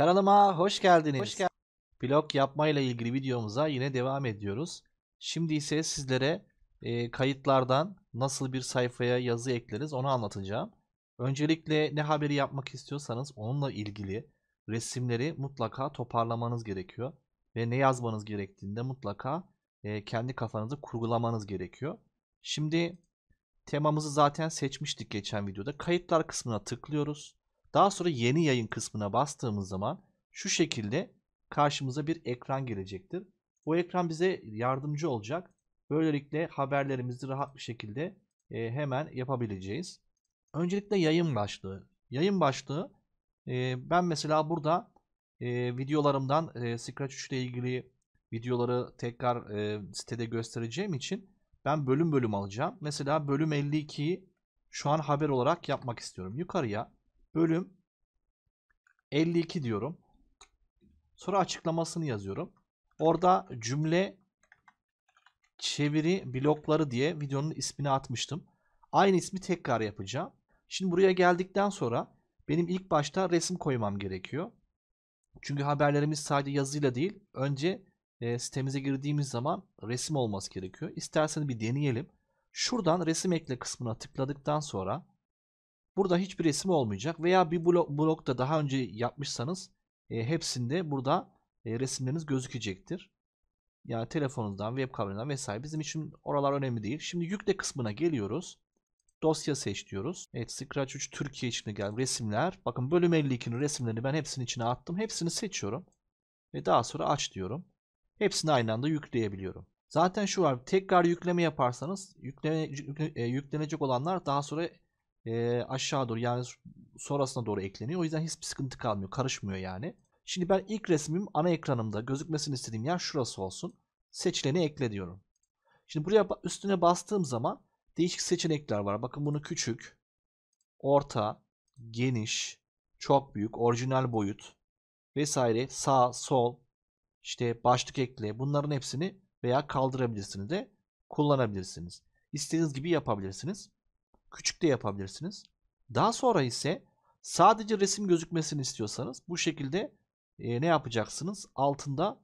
Kanalıma hoş geldiniz. Hoş gel Blog yapmayla ilgili videomuza yine devam ediyoruz. Şimdi ise sizlere e, kayıtlardan nasıl bir sayfaya yazı ekleriz onu anlatacağım. Öncelikle ne haberi yapmak istiyorsanız onunla ilgili resimleri mutlaka toparlamanız gerekiyor. Ve ne yazmanız gerektiğinde mutlaka e, kendi kafanızı kurgulamanız gerekiyor. Şimdi temamızı zaten seçmiştik geçen videoda. Kayıtlar kısmına tıklıyoruz. Daha sonra yeni yayın kısmına bastığımız zaman şu şekilde karşımıza bir ekran gelecektir. Bu ekran bize yardımcı olacak. Böylelikle haberlerimizi rahat bir şekilde e, hemen yapabileceğiz. Öncelikle yayın başlığı. Yayın başlığı e, ben mesela burada e, videolarımdan e, Scratch 3 ile ilgili videoları tekrar sitede göstereceğim için ben bölüm bölüm alacağım. Mesela bölüm 52'yi şu an haber olarak yapmak istiyorum. Yukarıya bölüm 52 diyorum. Sonra açıklamasını yazıyorum. Orada cümle çeviri blokları diye videonun ismini atmıştım. Aynı ismi tekrar yapacağım. Şimdi buraya geldikten sonra benim ilk başta resim koymam gerekiyor. Çünkü haberlerimiz sadece yazıyla değil. Önce e, sitemize girdiğimiz zaman resim olması gerekiyor. İsterseniz bir deneyelim. Şuradan resim ekle kısmına tıkladıktan sonra Burada hiçbir resim olmayacak veya bir blok, blokta daha önce yapmışsanız e, hepsinde burada e, resimleriniz gözükecektir. Yani telefonundan, web kamerandan vesaire bizim için oralar önemli değil. Şimdi yükle kısmına geliyoruz. Dosya seç diyoruz. Evet Scratch 3 Türkiye içine gel resimler. Bakın bölüm 52'nin resimlerini ben hepsinin içine attım. Hepsini seçiyorum. Ve daha sonra aç diyorum. Hepsini aynı anda yükleyebiliyorum. Zaten şu var tekrar yükleme yaparsanız yükleme, e, yüklenecek olanlar daha sonra e, aşağı doğru yani sonrasına doğru ekleniyor. O yüzden hiçbir sıkıntı kalmıyor. Karışmıyor yani. Şimdi ben ilk resmim ana ekranımda gözükmesini istediğim yer şurası olsun. Seçileni ekle diyorum. Şimdi buraya üstüne bastığım zaman değişik seçenekler var. Bakın bunu küçük, orta, geniş, çok büyük, orijinal boyut vesaire sağ, sol, işte başlık ekle bunların hepsini veya kaldırabilirsiniz de kullanabilirsiniz. İstediğiniz gibi yapabilirsiniz küçük de yapabilirsiniz. Daha sonra ise sadece resim gözükmesini istiyorsanız bu şekilde e, ne yapacaksınız? Altında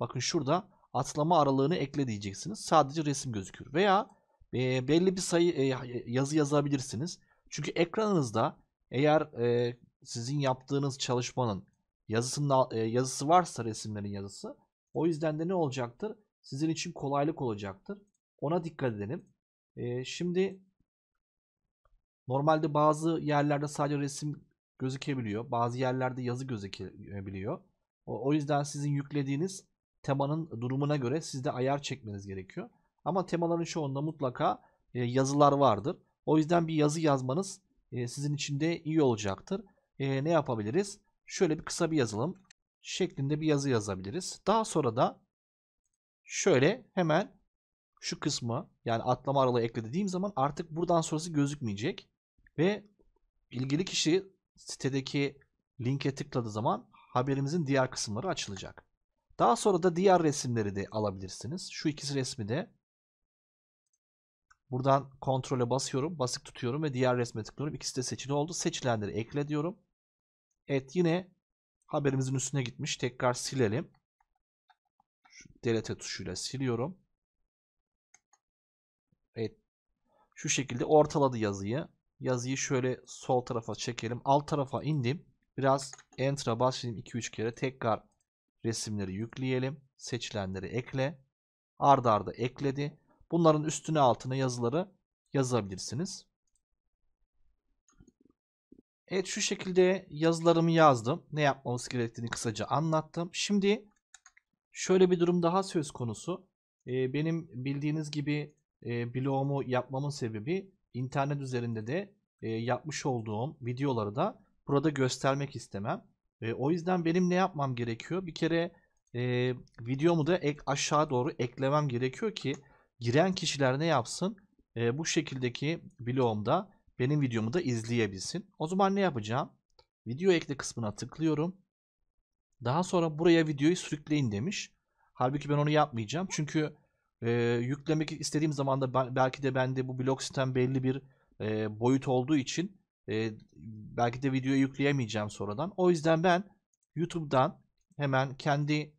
bakın şurada atlama aralığını ekle diyeceksiniz. Sadece resim gözükür. Veya e, belli bir sayı e, yazı yazabilirsiniz. Çünkü ekranınızda eğer e, sizin yaptığınız çalışmanın yazısının e, yazısı varsa resimlerin yazısı o yüzden de ne olacaktır? Sizin için kolaylık olacaktır. Ona dikkat edelim. E, şimdi Normalde bazı yerlerde sadece resim gözükebiliyor. Bazı yerlerde yazı gözükebiliyor. O, yüzden sizin yüklediğiniz temanın durumuna göre sizde ayar çekmeniz gerekiyor. Ama temaların çoğunda mutlaka e, yazılar vardır. O yüzden bir yazı yazmanız e, sizin için de iyi olacaktır. E, ne yapabiliriz? Şöyle bir kısa bir yazılım şeklinde bir yazı yazabiliriz. Daha sonra da şöyle hemen şu kısmı yani atlama aralığı ekle dediğim zaman artık buradan sonrası gözükmeyecek. Ve ilgili kişi sitedeki linke tıkladığı zaman haberimizin diğer kısımları açılacak. Daha sonra da diğer resimleri de alabilirsiniz. Şu ikisi resmi de buradan kontrole basıyorum, basık tutuyorum ve diğer resme tıklıyorum. İkisi de seçili oldu. Seçilenleri ekle diyorum. Evet yine haberimizin üstüne gitmiş. Tekrar silelim. Şu delete tuşuyla siliyorum. Evet. Şu şekilde ortaladı yazıyı. Yazıyı şöyle sol tarafa çekelim. Alt tarafa indim. Biraz enter'a basayım 2-3 kere. Tekrar resimleri yükleyelim. Seçilenleri ekle. Arda arda ekledi. Bunların üstüne altına yazıları yazabilirsiniz. Evet şu şekilde yazılarımı yazdım. Ne yapmamız gerektiğini kısaca anlattım. Şimdi şöyle bir durum daha söz konusu. Ee, benim bildiğiniz gibi e, bloğumu yapmamın sebebi internet üzerinde de e, yapmış olduğum videoları da burada göstermek istemem. E, o yüzden benim ne yapmam gerekiyor? Bir kere e, videomu da ek, aşağı doğru eklemem gerekiyor ki giren kişiler ne yapsın? E, bu şekildeki bloğumda benim videomu da izleyebilsin. O zaman ne yapacağım? Video ekle kısmına tıklıyorum. Daha sonra buraya videoyu sürükleyin demiş. Halbuki ben onu yapmayacağım. Çünkü e, yüklemek istediğim zaman da belki de bende bu blok sistem belli bir e, boyut olduğu için e, belki de videoya yükleyemeyeceğim sonradan. O yüzden ben YouTube'dan hemen kendi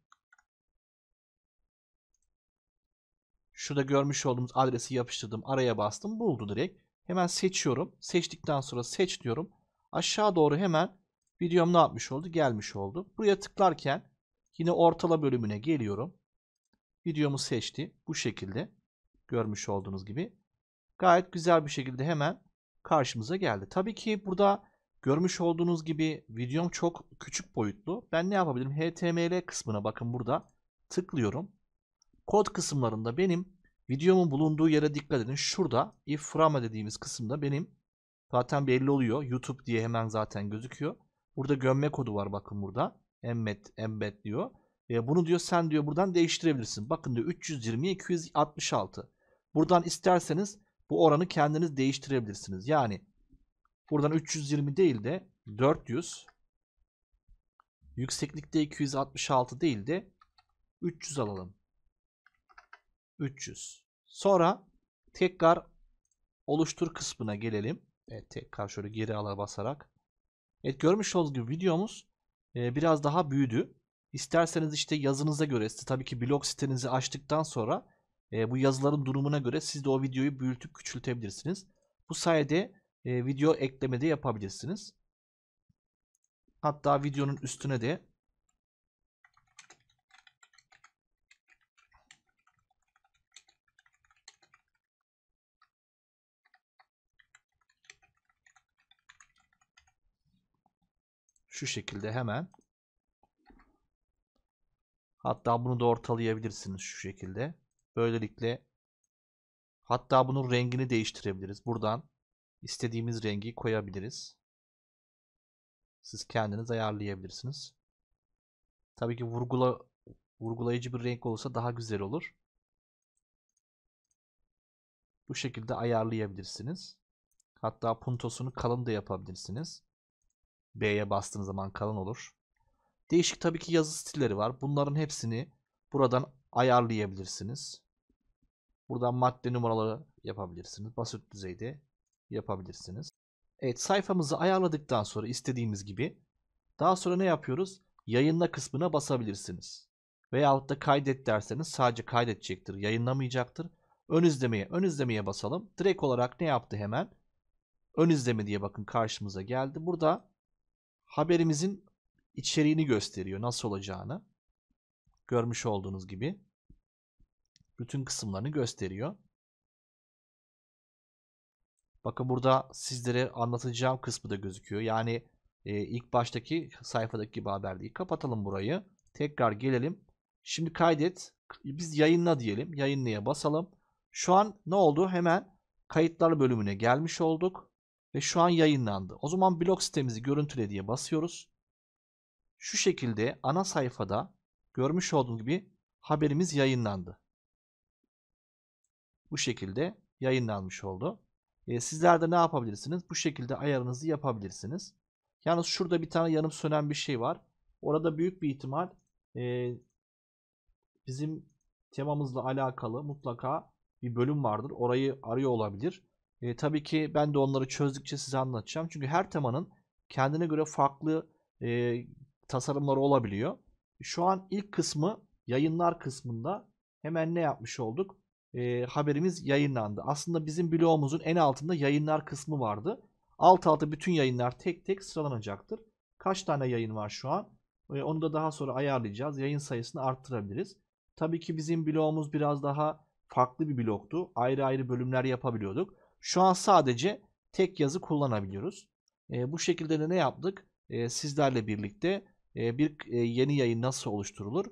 şurada görmüş olduğumuz adresi yapıştırdım. Araya bastım. Buldu direkt. Hemen seçiyorum. Seçtikten sonra seç diyorum. Aşağı doğru hemen videom ne yapmış oldu? Gelmiş oldu. Buraya tıklarken yine ortala bölümüne geliyorum videomu seçti. Bu şekilde görmüş olduğunuz gibi. Gayet güzel bir şekilde hemen karşımıza geldi. Tabii ki burada görmüş olduğunuz gibi videom çok küçük boyutlu. Ben ne yapabilirim? HTML kısmına bakın burada tıklıyorum. Kod kısımlarında benim videomun bulunduğu yere dikkat edin. Şurada iframe dediğimiz kısımda benim zaten belli oluyor. YouTube diye hemen zaten gözüküyor. Burada gömme kodu var bakın burada. Embed, embed diyor. E, bunu diyor sen diyor buradan değiştirebilirsin. Bakın diyor 320, 266. Buradan isterseniz bu oranı kendiniz değiştirebilirsiniz. Yani buradan 320 değil de 400 yükseklikte 266 değil de 300 alalım. 300. Sonra tekrar oluştur kısmına gelelim. Evet, tekrar şöyle geri ala basarak. Evet görmüş olduğunuz gibi videomuz e, biraz daha büyüdü. İsterseniz işte yazınıza göre tabii ki blog sitenizi açtıktan sonra e, bu yazıların durumuna göre siz de o videoyu büyütüp küçültebilirsiniz. Bu sayede e, video ekleme de yapabilirsiniz. Hatta videonun üstüne de şu şekilde hemen Hatta bunu da ortalayabilirsiniz şu şekilde. Böylelikle hatta bunun rengini değiştirebiliriz. Buradan istediğimiz rengi koyabiliriz. Siz kendiniz ayarlayabilirsiniz. Tabii ki vurgula, vurgulayıcı bir renk olursa daha güzel olur. Bu şekilde ayarlayabilirsiniz. Hatta puntosunu kalın da yapabilirsiniz. B'ye bastığınız zaman kalın olur. Değişik tabii ki yazı stilleri var. Bunların hepsini buradan ayarlayabilirsiniz. Buradan madde numaraları yapabilirsiniz. Basit düzeyde yapabilirsiniz. Evet sayfamızı ayarladıktan sonra istediğimiz gibi daha sonra ne yapıyoruz? Yayınla kısmına basabilirsiniz. Veyahut da kaydet derseniz sadece kaydedecektir. Yayınlamayacaktır. Ön izlemeye, ön izlemeye basalım. Direkt olarak ne yaptı hemen? Ön izleme diye bakın karşımıza geldi. Burada haberimizin içeriğini gösteriyor nasıl olacağını. Görmüş olduğunuz gibi bütün kısımlarını gösteriyor. Bakın burada sizlere anlatacağım kısmı da gözüküyor. Yani e, ilk baştaki sayfadaki gibi haber değil. Kapatalım burayı. Tekrar gelelim. Şimdi kaydet. Biz yayınla diyelim. Yayınlaya basalım. Şu an ne oldu? Hemen kayıtlar bölümüne gelmiş olduk. Ve şu an yayınlandı. O zaman blog sitemizi görüntüle diye basıyoruz şu şekilde ana sayfada görmüş olduğunuz gibi haberimiz yayınlandı. Bu şekilde yayınlanmış oldu. E, sizler de ne yapabilirsiniz? Bu şekilde ayarınızı yapabilirsiniz. Yalnız şurada bir tane yanım sönen bir şey var. Orada büyük bir ihtimal e, bizim temamızla alakalı mutlaka bir bölüm vardır. Orayı arıyor olabilir. E, tabii ki ben de onları çözdükçe size anlatacağım. Çünkü her temanın kendine göre farklı e, tasarımları olabiliyor. Şu an ilk kısmı yayınlar kısmında hemen ne yapmış olduk? E, haberimiz yayınlandı. Aslında bizim blogumuzun en altında yayınlar kısmı vardı. Alt alta bütün yayınlar tek tek sıralanacaktır. Kaç tane yayın var şu an? E, onu da daha sonra ayarlayacağız. Yayın sayısını arttırabiliriz. Tabii ki bizim blogumuz biraz daha farklı bir blogdu. Ayrı ayrı bölümler yapabiliyorduk. Şu an sadece tek yazı kullanabiliyoruz. E, bu şekilde de ne yaptık? E, sizlerle birlikte bir yeni yayın nasıl oluşturulur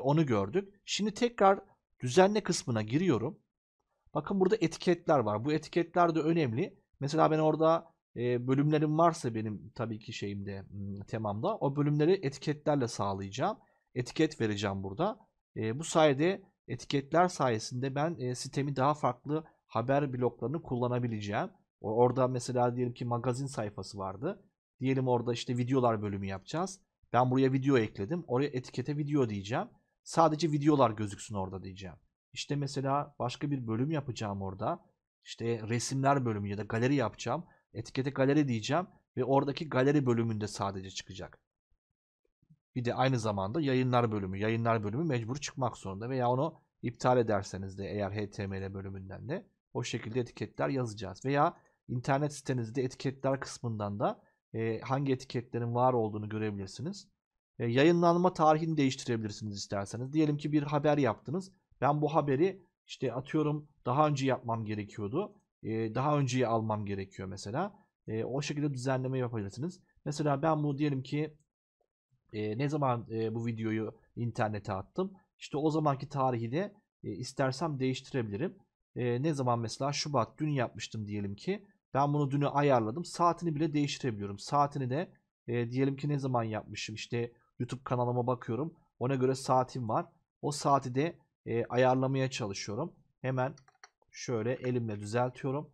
onu gördük. Şimdi tekrar düzenle kısmına giriyorum. Bakın burada etiketler var. Bu etiketler de önemli. Mesela ben orada bölümlerim varsa benim tabii ki şeyimde temamda o bölümleri etiketlerle sağlayacağım. Etiket vereceğim burada. Bu sayede etiketler sayesinde ben sistemi daha farklı haber bloklarını kullanabileceğim. Orada mesela diyelim ki magazin sayfası vardı. Diyelim orada işte videolar bölümü yapacağız. Ben buraya video ekledim. Oraya etikete video diyeceğim. Sadece videolar gözüksün orada diyeceğim. İşte mesela başka bir bölüm yapacağım orada. İşte resimler bölümü ya da galeri yapacağım. Etikete galeri diyeceğim ve oradaki galeri bölümünde sadece çıkacak. Bir de aynı zamanda yayınlar bölümü. Yayınlar bölümü mecbur çıkmak zorunda veya onu iptal ederseniz de eğer HTML bölümünden de o şekilde etiketler yazacağız. Veya internet sitenizde etiketler kısmından da e, hangi etiketlerin var olduğunu görebilirsiniz. E, yayınlanma tarihini değiştirebilirsiniz isterseniz. Diyelim ki bir haber yaptınız. Ben bu haberi işte atıyorum daha önce yapmam gerekiyordu. E, daha önceyi almam gerekiyor mesela. E, o şekilde düzenleme yapabilirsiniz. Mesela ben bu diyelim ki e, ne zaman e, bu videoyu internete attım. İşte o zamanki tarihi de e, istersem değiştirebilirim. E, ne zaman mesela Şubat dün yapmıştım diyelim ki ben bunu düne ayarladım. Saatini bile değiştirebiliyorum. Saatini de e, diyelim ki ne zaman yapmışım işte YouTube kanalıma bakıyorum. Ona göre saatim var. O saati de e, ayarlamaya çalışıyorum. Hemen şöyle elimle düzeltiyorum.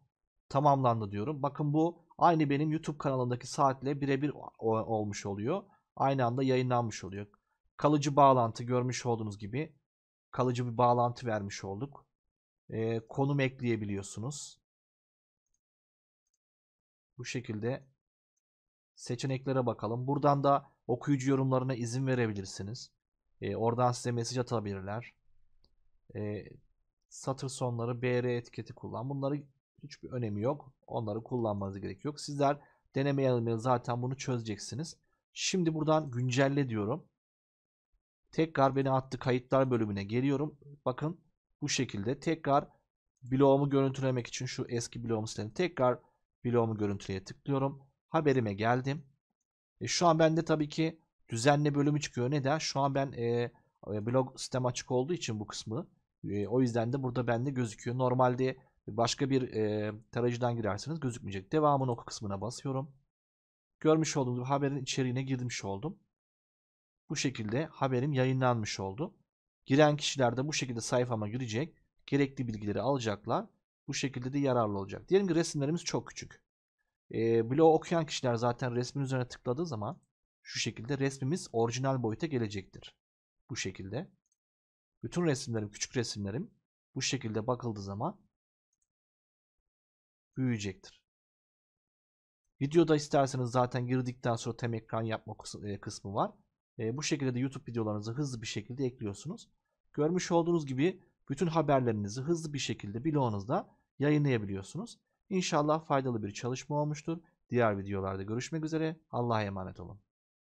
Tamamlandı diyorum. Bakın bu aynı benim YouTube kanalındaki saatle birebir olmuş oluyor. Aynı anda yayınlanmış oluyor. Kalıcı bağlantı görmüş olduğunuz gibi kalıcı bir bağlantı vermiş olduk. E, konum ekleyebiliyorsunuz. Bu şekilde seçeneklere bakalım. Buradan da okuyucu yorumlarına izin verebilirsiniz. E, oradan size mesaj atabilirler. E, satır sonları BR etiketi kullan. Bunları hiçbir önemi yok. Onları kullanmanız gerek yok. Sizler deneme yanılmaya zaten bunu çözeceksiniz. Şimdi buradan güncelle diyorum. Tekrar beni attı kayıtlar bölümüne geliyorum. Bakın bu şekilde tekrar bloğumu görüntülemek için şu eski bloğumu silelim. Tekrar Bloğumu görüntüye tıklıyorum. Haberime geldim. E, şu an bende tabii ki düzenli bölümü çıkıyor. Neden? Şu an ben e, e blog sistem açık olduğu için bu kısmı. E, o yüzden de burada bende gözüküyor. Normalde başka bir e, tarayıcıdan girerseniz gözükmeyecek. Devamını oku kısmına basıyorum. Görmüş olduğunuz haberin içeriğine girmiş oldum. Bu şekilde haberim yayınlanmış oldu. Giren kişiler de bu şekilde sayfama girecek. Gerekli bilgileri alacaklar. Bu şekilde de yararlı olacak. Diyelim ki resimlerimiz çok küçük. E, bloğu okuyan kişiler zaten resmin üzerine tıkladığı zaman şu şekilde resmimiz orijinal boyuta gelecektir. Bu şekilde. Bütün resimlerim, küçük resimlerim bu şekilde bakıldığı zaman büyüyecektir. Videoda isterseniz zaten girdikten sonra tem ekran yapma kısmı var. E, bu şekilde de YouTube videolarınızı hızlı bir şekilde ekliyorsunuz. Görmüş olduğunuz gibi bütün haberlerinizi hızlı bir şekilde bloğunuzda yayınlayabiliyorsunuz. İnşallah faydalı bir çalışma olmuştur. Diğer videolarda görüşmek üzere. Allah'a emanet olun.